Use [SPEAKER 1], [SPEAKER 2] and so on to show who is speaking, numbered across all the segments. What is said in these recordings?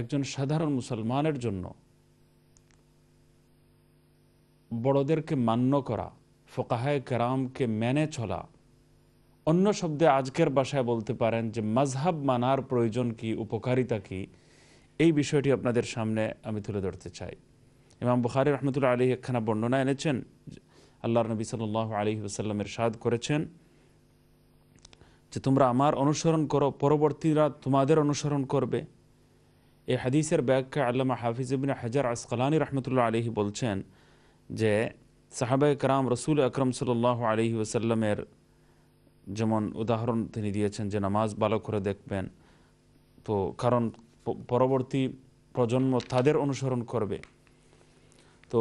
[SPEAKER 1] একজন সাধারণ মুসলমানের জন্য বড়দেরকে মান্য করা ফোকাহায় কেরামকে মেনে চলা অন্য শব্দে আজকের বাসায় বলতে পারেন যে মাঝহাব মানার প্রয়োজন কি উপকারিতা কি এই বিষয়টি আপনাদের সামনে আমি তুলে ধরতে চাই ইমাম বুখারি রহমতুল্লাহ আলী একখানা বর্ণনা এনেছেন আল্লাহর নবী সাল আলী ওসাল্লামের সাদ করেছেন যে তোমরা আমার অনুসরণ করো পরবর্তীরা তোমাদের অনুসরণ করবে এই হাদিসের ব্যাখ্যা আল্লামা হাফিজ ইবিন হাজার আসকালানি রহমতুল্লাহ আলহি বলছেন যে সাহাবা করাম রসুল আকরম সাল্লাহ আলহি ওসাল্লামের যেমন উদাহরণ তিনি দিয়েছেন যে নামাজ ভালো করে দেখবেন তো কারণ পরবর্তী প্রজন্ম তাদের অনুসরণ করবে তো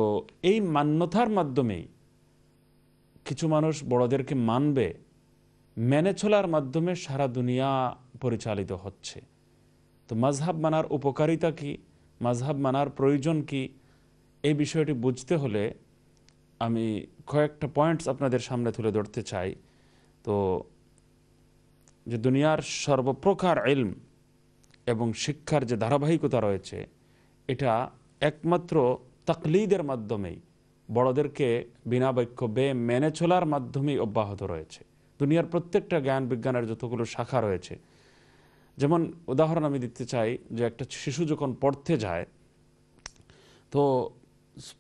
[SPEAKER 1] এই মান্যতার মাধ্যমেই কিছু মানুষ বড়দেরকে মানবে মেনে চলার মাধ্যমে সারা দুনিয়া পরিচালিত হচ্ছে তো মাঝহাব মানার উপকারিতা কি মাঝহাব মানার প্রয়োজন কি এই বিষয়টি বুঝতে হলে আমি কয়েকটা পয়েন্টস আপনাদের সামনে তুলে ধরতে চাই তো যে দুনিয়ার সর্বপ্রকার এলম এবং শিক্ষার যে ধারাবাহিকতা রয়েছে এটা একমাত্র তাকলিদের মাধ্যমেই বড়দেরকে বিনা বাক্য বে মেনে চলার মাধ্যমেই অব্যাহত রয়েছে দুনিয়ার প্রত্যেকটা জ্ঞান বিজ্ঞানের যতগুলো শাখা রয়েছে যেমন উদাহরণ আমি দিতে চাই যে একটা শিশু যখন পড়তে যায় তো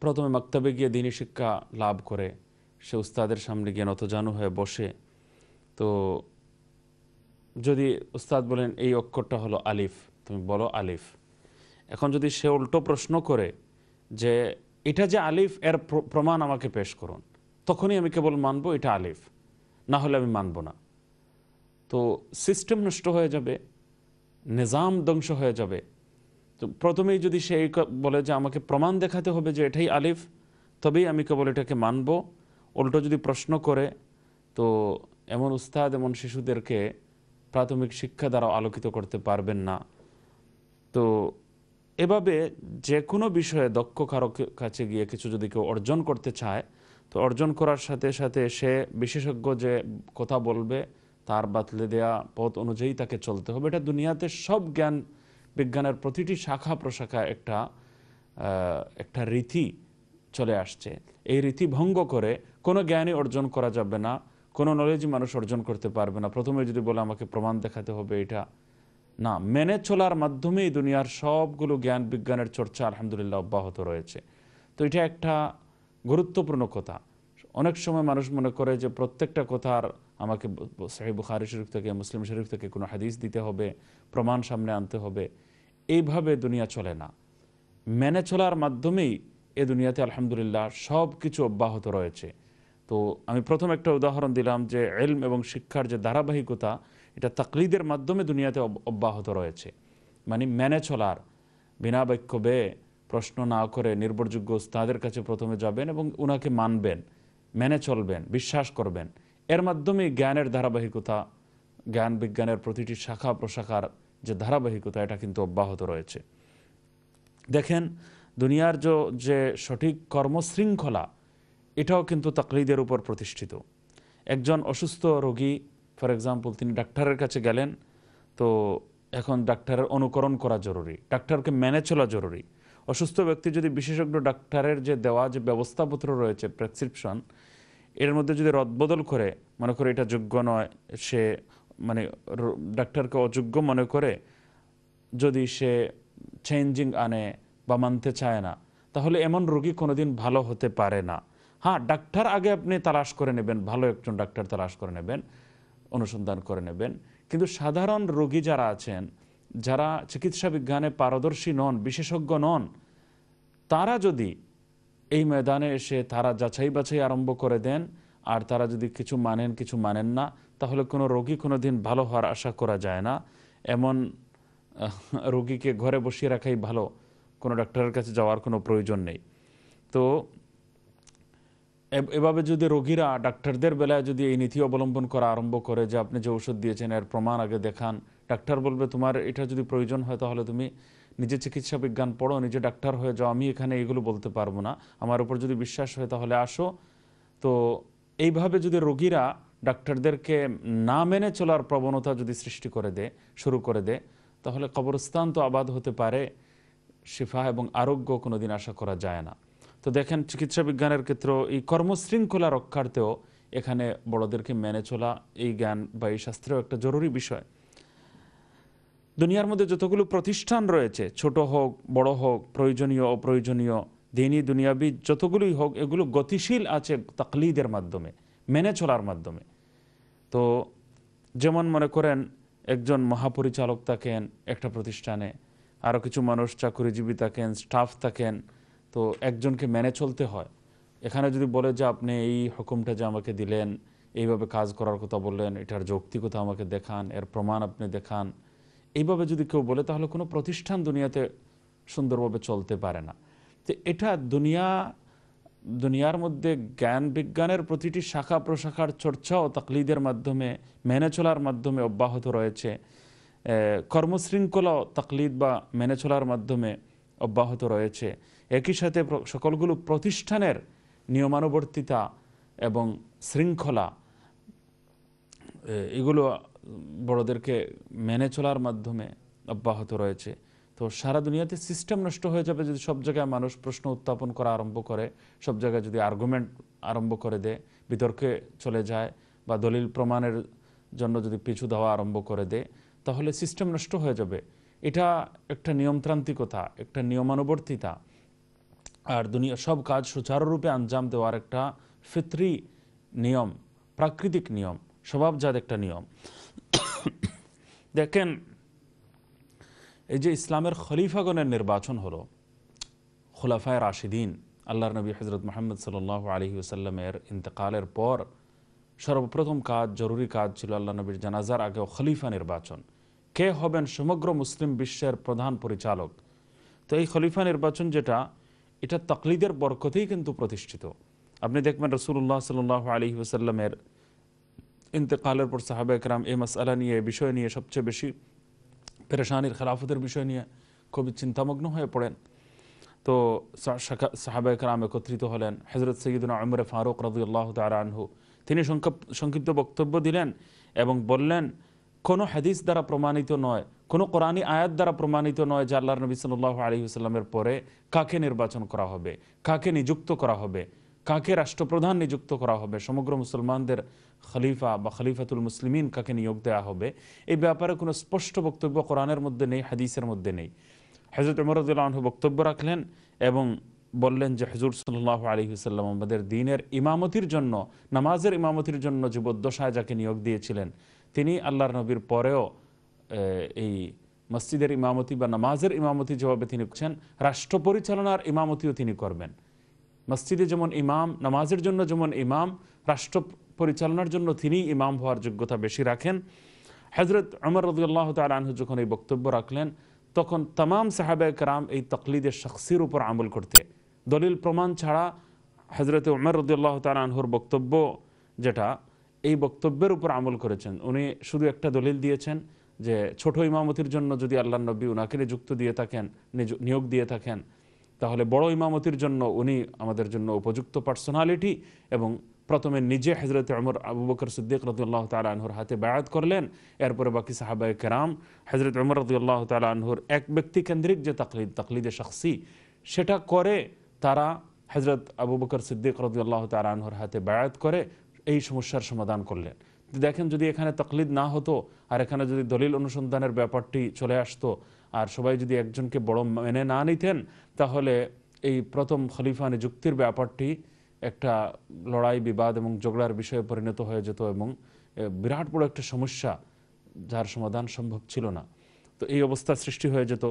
[SPEAKER 1] প্রথমে মাক্তবে গিয়ে দিনী শিক্ষা লাভ করে সে উস্তাদের সামনে গিয়ে নতজানু হয়ে বসে তো যদি উস্তাদ বলেন এই অক্ষরটা হলো আলিফ তুমি বলো আলিফ এখন যদি সে উল্টো প্রশ্ন করে যে এটা যে আলিফ এর প্রমাণ আমাকে পেশ করুন তখনই আমি কেবল মানবো এটা আলিফ না হলে আমি মানব না তো সিস্টেম নষ্ট হয়ে যাবে নিজাম ধ্বংস হয়ে যাবে তো প্রথমেই যদি সে বলে যে আমাকে প্রমাণ দেখাতে হবে যে এটাই আলিফ তবেই আমি কেবল এটাকে মানব উল্টো যদি প্রশ্ন করে তো এমন উস্তাদ এমন শিশুদেরকে প্রাথমিক শিক্ষা দ্বারা আলোকিত করতে পারবেন না তো এভাবে যে কোনো বিষয়ে দক্ষ কারক কাছে গিয়ে কিছু যদি কেউ অর্জন করতে চায় তো অর্জন করার সাথে সাথে সে বিশেষজ্ঞ যে কথা বলবে তার বাতলে দেয়া পথ অনুযায়ী তাকে চলতে হবে এটা দুনিয়াতে সব জ্ঞান বিজ্ঞানের প্রতিটি শাখা প্রশাখা একটা একটা রীতি চলে আসছে এই রীতি ভঙ্গ করে কোনো জ্ঞানই অর্জন করা যাবে না কোনো নলেজই মানুষ অর্জন করতে পারবে না প্রথমে যদি বলে আমাকে প্রমাণ দেখাতে হবে এটা না মেনে চলার মাধ্যমেই দুনিয়ার সবগুলো জ্ঞান বিজ্ঞানের চর্চা আলহামদুলিল্লাহ অব্যাহত রয়েছে তো এটা একটা গুরুত্বপূর্ণ কথা অনেক সময় মানুষ মনে করে যে প্রত্যেকটা কথার আমাকে সাহেব বুখারি শরীফ থেকে মুসলিম শরীফ থেকে কোনো হাদিস দিতে হবে প্রমাণ সামনে আনতে হবে এইভাবে দুনিয়া চলে না মেনে চলার মাধ্যমেই এ দুনিয়াতে আলহামদুলিল্লাহ সব কিছু অব্যাহত রয়েছে তো আমি প্রথম একটা উদাহরণ দিলাম যে এলম এবং শিক্ষার যে ধারাবাহিকতা এটা তাকলিদের মাধ্যমে দুনিয়াতে অব্যাহত রয়েছে মানে মেনে চলার বিনা বাক্য বে প্রশ্ন না করে নির্ভরযোগ্য তাদের কাছে প্রথমে যাবেন এবং ওনাকে মানবেন মেনে চলবেন বিশ্বাস করবেন এর মাধ্যমে জ্ঞানের ধারাবাহিকতা জ্ঞান বিজ্ঞানের প্রতিটি শাখা প্রশাখার যে ধারাবাহিকতা এটা কিন্তু অব্যাহত রয়েছে দেখেন দুনিয়ার যে সঠিক কর্মশৃঙ্খলা এটাও কিন্তু তাকলিদের উপর প্রতিষ্ঠিত একজন অসুস্থ রোগী ফর এক্সাম্পল তিনি ডাক্তারের কাছে গেলেন তো এখন ডাক্তারের অনুকরণ করা জরুরি ডাক্তারকে মেনে চলা জরুরি অসুস্থ ব্যক্তি যদি বিশেষজ্ঞ ডাক্তারের যে দেওয়া যে ব্যবস্থাপত্র রয়েছে প্রেসক্রিপশন এর মধ্যে যদি রদবদল করে মনে করে এটা যোগ্য নয় সে মানে ডাক্তারকে অযোগ্য মনে করে যদি সে চেঞ্জিং আনে বা মানতে চায় না তাহলে এমন রোগী কোনোদিন ভালো হতে পারে না হ্যাঁ ডাক্তার আগে আপনি তালাশ করে নেবেন ভালো একজন ডাক্তার তালাশ করে নেবেন অনুসন্ধান করে নেবেন কিন্তু সাধারণ রোগী যারা আছেন যারা চিকিৎসা বিজ্ঞানে পারদর্শী নন বিশেষজ্ঞ নন তারা যদি এই ময়দানে এসে তারা যাচাই বাছাই আরম্ভ করে দেন আর তারা যদি কিছু মানেন কিছু মানেন না তাহলে কোনো রোগী কোনো দিন ভালো হওয়ার আশা করা যায় না এমন রোগীকে ঘরে বসিয়ে রাখাই ভালো কোনো ডাক্তারের কাছে যাওয়ার কোনো প্রয়োজন নেই তো এভাবে যদি রোগীরা ডাক্তারদের বেলায় যদি এই নীতি অবলম্বন করা আরম্ভ করে যে আপনি যে ওষুধ দিয়েছেন এর প্রমাণ আগে দেখান ডাক্তার বলবে তোমার এটা যদি প্রয়োজন হয় তাহলে তুমি নিজে চিকিৎসা বিজ্ঞান পড়ো নিজে ডাক্তার হয়ে যাও আমি এখানে এগুলো বলতে পারবো না আমার উপর যদি বিশ্বাস হয় তাহলে আসো তো এইভাবে যদি রোগীরা ডাক্তারদেরকে না মেনে চলার প্রবণতা যদি সৃষ্টি করে দে শুরু করে দেয় তাহলে কবরস্থান তো আবাদ হতে পারে শিফা এবং আরোগ্য কোনো দিন আশা করা যায় না তো দেখেন চিকিৎসা বিজ্ঞানের ক্ষেত্রেও এই কর্মশৃঙ্খলা রক্ষার্থেও এখানে বড়দেরকে মেনে চলা এই জ্ঞান বা এই শাস্ত্রেও একটা জরুরি বিষয় দুনিয়ার মধ্যে যতগুলো প্রতিষ্ঠান রয়েছে ছোট হোক বড় হোক প্রয়োজনীয় অপ্রয়োজনীয় দিনই দুনিয়াবিদ যতগুলোই হোক এগুলো গতিশীল আছে তাকলিদের মাধ্যমে মেনে চলার মাধ্যমে তো যেমন মনে করেন একজন মহাপরিচালক থাকেন একটা প্রতিষ্ঠানে আরও কিছু মানুষ চাকুরিজীবী থাকেন স্টাফ থাকেন তো একজনকে মেনে চলতে হয় এখানে যদি বলে যে আপনি এই হুকুমটা যে আমাকে দিলেন এইভাবে কাজ করার কথা বললেন এটার যৌক্তিকতা আমাকে দেখান এর প্রমাণ আপনি দেখান এইভাবে যদি কেউ বলে তাহলে কোনো প্রতিষ্ঠান দুনিয়াতে সুন্দরভাবে চলতে পারে না তো এটা দুনিয়া দুনিয়ার মধ্যে জ্ঞান বিজ্ঞানের প্রতিটি শাখা প্রশাখার চর্চা ও তাকলিদের মাধ্যমে মেনে চলার মাধ্যমে অব্যাহত রয়েছে কর্মশৃঙ্খলা তাকলিদ বা মেনে চলার মাধ্যমে অব্যাহত রয়েছে একই সাথে সকলগুলো প্রতিষ্ঠানের নিয়মানুবর্তিতা এবং শৃঙ্খলা এগুলো বড়দেরকে মেনে চলার মাধ্যমে অব্যাহত রয়েছে তো সারা দুনিয়াতে সিস্টেম নষ্ট হয়ে যাবে যদি সব জায়গায় মানুষ প্রশ্ন উত্থাপন করা আরম্ভ করে সব জায়গায় যদি আর্গুমেন্ট আরম্ভ করে দেয় বিতর্কে চলে যায় বা দলিল প্রমাণের জন্য যদি পিছু দেওয়া আরম্ভ করে দেয় তাহলে সিস্টেম নষ্ট হয়ে যাবে এটা একটা নিয়মতান্ত্রিকতা একটা নিয়মানুবর্তিতা আর দুনিয়া সব কাজ সুচারুরূপে আঞ্জাম দেওয়ার একটা ফিতরি নিয়ম প্রাকৃতিক নিয়ম স্বভাবজাত একটা নিয়ম দেখেন এই যে ইসলামের খলিফাগণের নির্বাচন হলো খোলাফায় রাশিদিন আল্লাহর নবী হজরত মোহাম্মদ সাল আলহি ওসাল্লামের ইন্তেকালের পর সর্বপ্রথম কাজ জরুরি কাজ ছিল আল্লাহ নবীর জানাজার আগেও খলিফা নির্বাচন কে হবেন সমগ্র মুসলিম বিশ্বের প্রধান পরিচালক তো এই খলিফা নির্বাচন যেটা এটা তকলিদের বরকতেই কিন্তু প্রতিষ্ঠিত আপনি দেখবেন রসুল্লাহ সাল আলী ওসাল্লামের ইন্তেকালের পর সাহাবা একরাম এই মশালা নিয়ে বিষয় নিয়ে সবচেয়ে বেশি পেরেশানির খেলাফতের বিষয় নিয়ে খুবই চিন্তামগ্ন হয়ে পড়েন তো সাহাবা একরাম একত্রিত হলেন হজরত সঈদুল আমরে ফারুক রদুল্লাহ তার আনহু তিনি সংক্ষিপ্ত বক্তব্য দিলেন এবং বললেন কোনো হাদিস দ্বারা প্রমাণিত নয় কোনো কোরআনী আয়াত দ্বারা প্রমাণিত নয় যে আল্লাহ নবী সাল্লাহ আলী সাল্লামের পরে কাকে নির্বাচন করা হবে কাকে নিযুক্ত করা হবে কাকে রাষ্ট্রপ্রধান নিযুক্ত করা হবে সমগ্র মুসলমানদের খলিফা বা খলিফাতুল মুসলিমিন কাকে নিয়োগ দেওয়া হবে এই ব্যাপারে কোনো স্পষ্ট বক্তব্য কোরআনের মধ্যে নেই হাদিসের মধ্যে নেই হজরত উমরদুল্লাহ বক্তব্য রাখলেন এবং বললেন যে হজুর সাল্লাহ আলহিসাল্লাম আমাদের দিনের ইমামতির জন্য নামাজের ইমামতির জন্য যুবদ্দশায় যাকে নিয়োগ দিয়েছিলেন তিনি আল্লাহর নবীর পরেও এই মসজিদের ইমামতি বা নামাজের ইমামতি জবাবে তিনি করছেন রাষ্ট্র পরিচালনার ইমামতিও তিনি করবেন মসজিদে যেমন ইমাম নামাজের জন্য যেমন ইমাম রাষ্ট্র পরিচালনার জন্য তিনি ইমাম হওয়ার যোগ্যতা বেশি রাখেন হজরত অমর রদুল্লাহ তালহু যখন এই বক্তব্য রাখলেন তখন তাম সাহাবে কারাম এই তকলিদের শখসির উপর আমল করতে দলিল প্রমাণ ছাড়া হজরত উমর রদুল্লাহ তালহুর বক্তব্য যেটা এই বক্তব্যের উপর আমল করেছেন উনি শুধু একটা দলিল দিয়েছেন যে ছোট ইমামতির জন্য যদি আল্লাহ নব্বী উনাকে নিযুক্ত দিয়ে থাকেন নিয়োগ দিয়ে থাকেন তাহলে বড় ইমামতির জন্য উনি আমাদের জন্য উপযুক্ত পার্সোনালিটি এবং প্রথমে নিজে হজরত আমর আবু বকর সিদ্দিক রদুল্লাহ তালহুর হাতে বায়াত করলেন এরপরে বাকি সাহাবায় কেরাম হজরত আমর রদুল্লাহ তালহুর এক ব্যক্তি কেন্দ্রিক যে তাকলিদ তাকলিদে শখসি সেটা করে তারা হজরত আবু বকর সিদ্দিক রদুল্লাহ তালহুর হাতে বায়াত করে এই সমস্যার সমাধান করলেন দেখেন যদি এখানে তকলিদ না হতো আর এখানে যদি দলিল অনুসন্ধানের ব্যাপারটি চলে আসতো আর সবাই যদি একজনকে বড় মেনে না নিতেন তাহলে এই প্রথম খলিফা নিযুক্তির ব্যাপারটি একটা লড়াই বিবাদ এবং ঝগড়ার বিষয়ে পরিণত হয়ে যেত এবং বিরাট বড় একটা সমস্যা যার সমাধান সম্ভব ছিল না তো এই অবস্থা সৃষ্টি হয়ে যেত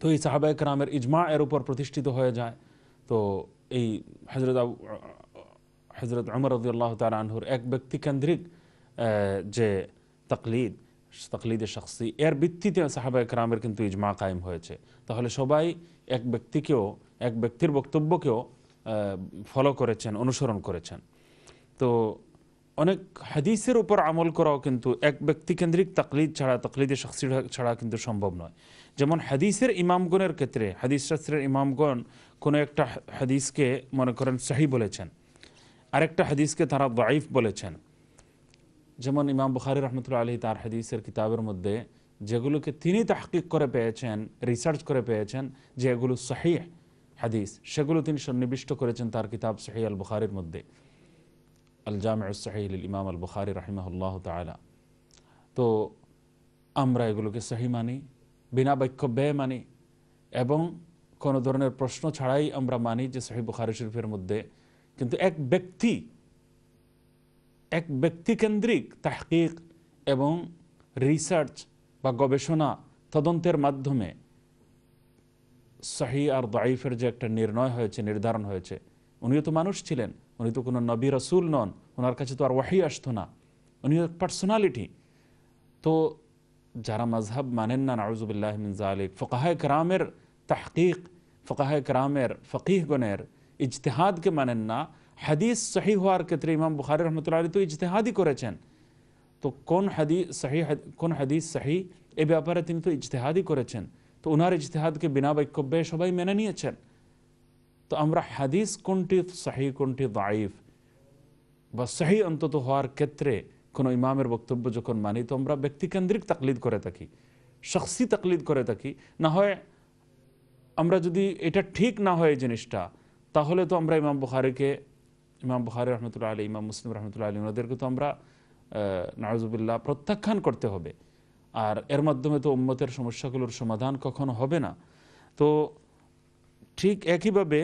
[SPEAKER 1] তো এই সাহাবায়ক রামের ইজমা এর উপর প্রতিষ্ঠিত হয়ে যায় তো এই হজরত হজরত আমর রদুল্লাহ তাল এক ব্যক্তিকেন্দ্রিক যে তকলিদ তাকলিদে শখসি এর ভিত্তিতে সাহাবা একরামের কিন্তু ইজমা কায়েম হয়েছে তাহলে সবাই এক ব্যক্তিকেও এক ব্যক্তির বক্তব্যকেও ফলো করেছেন অনুসরণ করেছেন তো অনেক হাদিসের উপর আমল করাও কিন্তু এক ব্যক্তিকেন্দ্রিক তাকলিদ ছাড়া তাকলিদে শখসি ছাড়া কিন্তু সম্ভব নয় যেমন হাদিসের ইমামগণের ক্ষেত্রে হাদিস শাস্ত্রের ইমামগণ কোনো একটা হাদিসকে মনে করেন সাহি বলেছেন আরেকটা হাদিসকে তারা ওয়াইফ বলেছেন যেমন ইমাম বুখারি রহমতুল্লা আলহী তার হাদিসের কিতাবের মধ্যে যেগুলোকে তিনি তাহকিক করে পেয়েছেন রিসার্চ করে পেয়েছেন যে এগুলো সহিহ হাদিস সেগুলো তিনি সন্নিবিষ্ট করেছেন তার কিতাব সহি আল বুখারির মধ্যে আল জামে সাহিল ইমাম আল বুখারি রাহিমাহুল্লাহ তালা তো আমরা এগুলোকে সহি মানি বিনা বাক্য ব্যয় মানি এবং কোনো ধরনের প্রশ্ন ছাড়াই আমরা মানি যে সহি বুখারি শরীফের মধ্যে কিন্তু এক ব্যক্তি এক ব্যক্তিকেন্দ্রিক তাহকিক এবং রিসার্চ বা গবেষণা তদন্তের মাধ্যমে সাহি আর দাইফের যে একটা নির্ণয় হয়েছে নির্ধারণ হয়েছে উনিও তো মানুষ ছিলেন উনি তো কোনো নবী রসুল নন ওনার কাছে তো আর ওয়াহি আসতো না উনি এক পার্সোনালিটি তো যারা মজহাব মানেন না নাউজুবিল্লাহ মিনজালিক ফকাহায় করামের তাহকিক ফকাহায় করামের ফকিহগণের ইজতেহাদকে মানেন না হাদিস সহি হওয়ার ক্ষেত্রে ইমাম বুখারি রহমতুল্লা আলী তো ইজতেহাদি করেছেন তো কোন হাদিস সহি কোন হাদিস সহি এ ব্যাপারে তিনি তো ইজতেহাদি করেছেন তো ওনার ইজতেহাদকে বিনা বৈক্যব্যে সবাই মেনে নিয়েছেন তো আমরা হাদিস কোনটি সাহি কোনটি দাইফ বা সাহি অন্তত হওয়ার ক্ষেত্রে কোনো ইমামের বক্তব্য যখন মানি তো আমরা ব্যক্তিকেন্দ্রিক তাকলিদ করে থাকি শখসি তাকলিদ করে থাকি না হয় আমরা যদি এটা ঠিক না হয় জিনিসটা তাহলে তো আমরা ইমাম বুখারিকে ইমাম বুহারি রহমতুল্লাহ আলী ইমাম মুসলিম রহমতুল্লাহ আলী ওনাদেরকে তো আমরা নওয়াজুবিল্লাহ প্রত্যাখ্যান করতে হবে আর এর মাধ্যমে তো উম্মতের সমস্যাগুলোর সমাধান কখনো হবে না তো ঠিক একইভাবে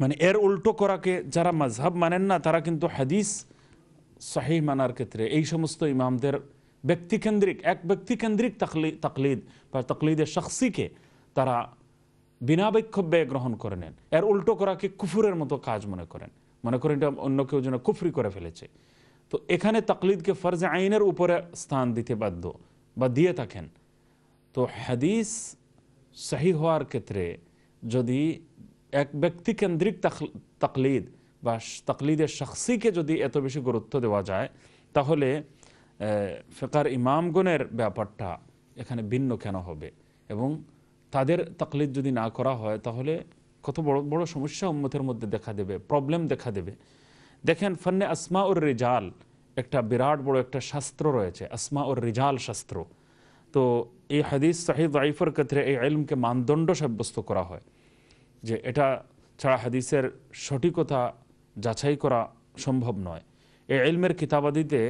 [SPEAKER 1] মানে এর উল্টো করাকে যারা মাঝহাব মানেন না তারা কিন্তু হাদিস সাহি মানার ক্ষেত্রে এই সমস্ত ইমামদের ব্যক্তিকেন্দ্রিক এক ব্যক্তিকেন্দ্রিক তাকলি তাকলিদ বা তাকলিদের শাকসিকে তারা বিনা ব্যয় গ্রহণ করে নেন এর উল্টো করাকে কুফুরের মতো কাজ মনে করেন মনে করেন এটা অন্য কেউ যেন কুফরি করে ফেলেছে তো এখানে তাকলিদকে ফরজে আইনের উপরে স্থান দিতে বাধ্য বা দিয়ে থাকেন তো হাদিস সাহি হওয়ার ক্ষেত্রে যদি এক ব্যক্তি কেন্দ্রিক তাকলিদ বা তাকলিদের শখসিকে যদি এত বেশি গুরুত্ব দেওয়া যায় তাহলে ফেকার ইমামগণের ব্যাপারটা এখানে ভিন্ন কেন হবে এবং তাদের তাকলিদ যদি না করা হয় তাহলে কত বড় বড় সমস্যা উম্মতের মধ্যে দেখা দেবে প্রবলেম দেখা দেবে দেখেন ফান্নে আসমা উর রিজাল একটা বিরাট বড় একটা শাস্ত্র রয়েছে আসমা উর রিজাল শাস্ত্র তো এই হাদিস সাহিদ আইফের ক্ষেত্রে এই আইলমকে মানদণ্ড সাব্যস্ত করা হয় যে এটা ছাড়া হাদিসের সঠিকতা যাচাই করা সম্ভব নয় এই আইলমের কিতাবাদিতে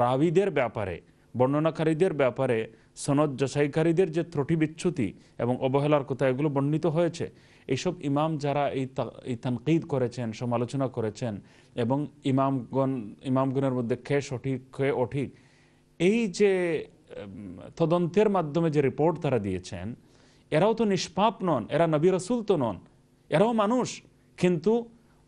[SPEAKER 1] রাবিদের ব্যাপারে বর্ণনাকারীদের ব্যাপারে সনদ যাচাইকারীদের যে ত্রুটি বিচ্ছুতি এবং অবহেলার কথা এগুলো বর্ণিত হয়েছে এইসব ইমাম যারা এই এই তানকিদ করেছেন সমালোচনা করেছেন এবং ইমামগণ ইমামগণের মধ্যে খে সঠিক খেয়ে অঠিক এই যে তদন্তের মাধ্যমে যে রিপোর্ট তারা দিয়েছেন এরাও তো নিষ্পাপ নন এরা নবী রসুল তো নন এরাও মানুষ কিন্তু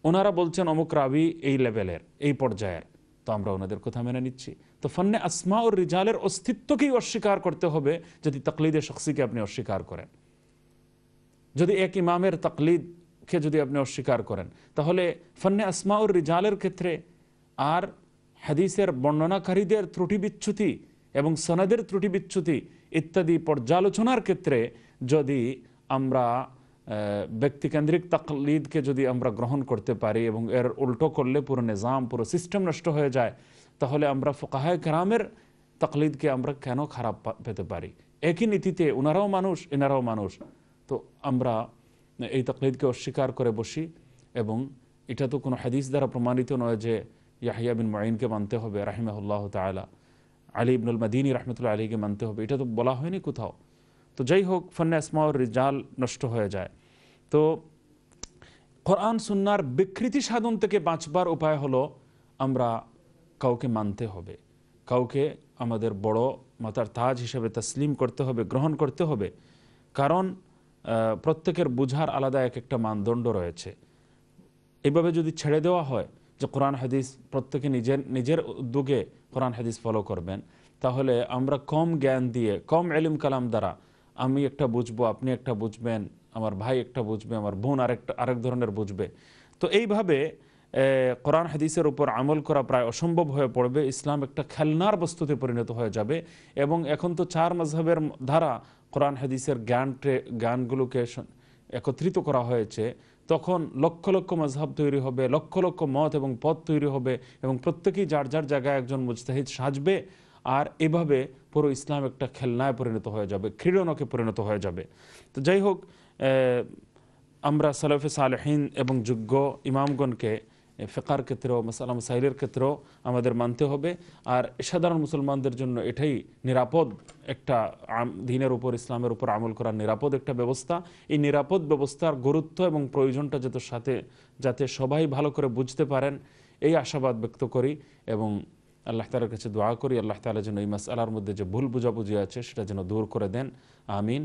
[SPEAKER 1] ওনারা বলছেন অমুক রাবি এই লেভেলের এই পর্যায়ের তো আমরা ওনাদের কথা মেনে নিচ্ছি তো ফন্নে আসমা ও রিজালের অস্তিত্বকেই অস্বীকার করতে হবে যদি তকলিদে শখসিকে আপনি অস্বীকার করেন যদি এক ইমামের তাকলিদকে যদি আপনি অস্বীকার করেন তাহলে ফন্নে আসমাউর রিজালের ক্ষেত্রে আর হাদিসের বর্ণনাকারীদের ত্রুটি বিচ্ছুতি এবং সনাদের ত্রুটি বিচ্ছুতি ইত্যাদি পর্যালোচনার ক্ষেত্রে যদি আমরা ব্যক্তিকেন্দ্রিক তাকলিদকে যদি আমরা গ্রহণ করতে পারি এবং এর উল্টো করলে পুরো নিজাম পুরো সিস্টেম নষ্ট হয়ে যায় তাহলে আমরা ফোকাহায় গ্রামের তাকলিদকে আমরা কেন খারাপ পেতে পারি একই নীতিতে ওনারাও মানুষ এনারাও মানুষ তো আমরা এই তকলিদকে অস্বীকার করে বসি এবং এটা তো কোনো হাদিস দ্বারা প্রমাণিত নয় যে ইয়াহিয়া বিন মাইনকে মানতে হবে রাহিমাহুল্লাহ তালা আলী ইবনুল মাদিনী রহমতুল্লাহ আলীকে মানতে হবে এটা তো বলা হয়নি কোথাও তো যাই হোক ফন্ন আসমাউর রিজাল নষ্ট হয়ে যায় তো কোরআন সুন্নার বিকৃতি সাধন থেকে বাঁচবার উপায় হলো আমরা কাউকে মানতে হবে কাউকে আমাদের বড় মাতার তাজ হিসেবে তসলিম করতে হবে গ্রহণ করতে হবে কারণ প্রত্যেকের বুঝার আলাদা এক একটা মানদণ্ড রয়েছে এভাবে যদি ছেড়ে দেওয়া হয় যে কোরআন হাদিস প্রত্যেকে নিজের নিজের উদ্যোগে কোরআন হাদিস ফলো করবেন তাহলে আমরা কম জ্ঞান দিয়ে কম এলিম কালাম দ্বারা আমি একটা বুঝবো আপনি একটা বুঝবেন আমার ভাই একটা বুঝবে আমার বোন আরেকটা আরেক ধরনের বুঝবে তো এইভাবে কোরআন হাদিসের উপর আমল করা প্রায় অসম্ভব হয়ে পড়বে ইসলাম একটা খেলনার বস্তুতে পরিণত হয়ে যাবে এবং এখন তো চার মজহবের ধারা কোরআন হাদিসের জ্ঞান গানগুলোকে একত্রিত করা হয়েছে তখন লক্ষ লক্ষ মজহাব তৈরি হবে লক্ষ লক্ষ মত এবং পথ তৈরি হবে এবং প্রত্যেকেই যার যার জায়গায় একজন মুজতাহিদ সাজবে আর এভাবে পুরো ইসলাম একটা খেলনায় পরিণত হয়ে যাবে ক্রীড়নকে পরিণত হয়ে যাবে তো যাই হোক আমরা সালফে সালহীন এবং যোগ্য ইমামগণকে ফেকার ক্ষেত্রেও মাসালা মাসাইলের ক্ষেত্রেও আমাদের মানতে হবে আর সাধারণ মুসলমানদের জন্য এটাই নিরাপদ একটা দিনের উপর ইসলামের উপর আমল করার নিরাপদ একটা ব্যবস্থা এই নিরাপদ ব্যবস্থার গুরুত্ব এবং প্রয়োজনটা যাতে সাথে যাতে সবাই ভালো করে বুঝতে পারেন এই আশাবাদ ব্যক্ত করি এবং আল্লাহ তালার কাছে দোয়া করি আল্লাহ তালা যেন এই মাস আলার মধ্যে যে ভুল বুঝাবুঝি আছে সেটা যেন দূর করে দেন আমিন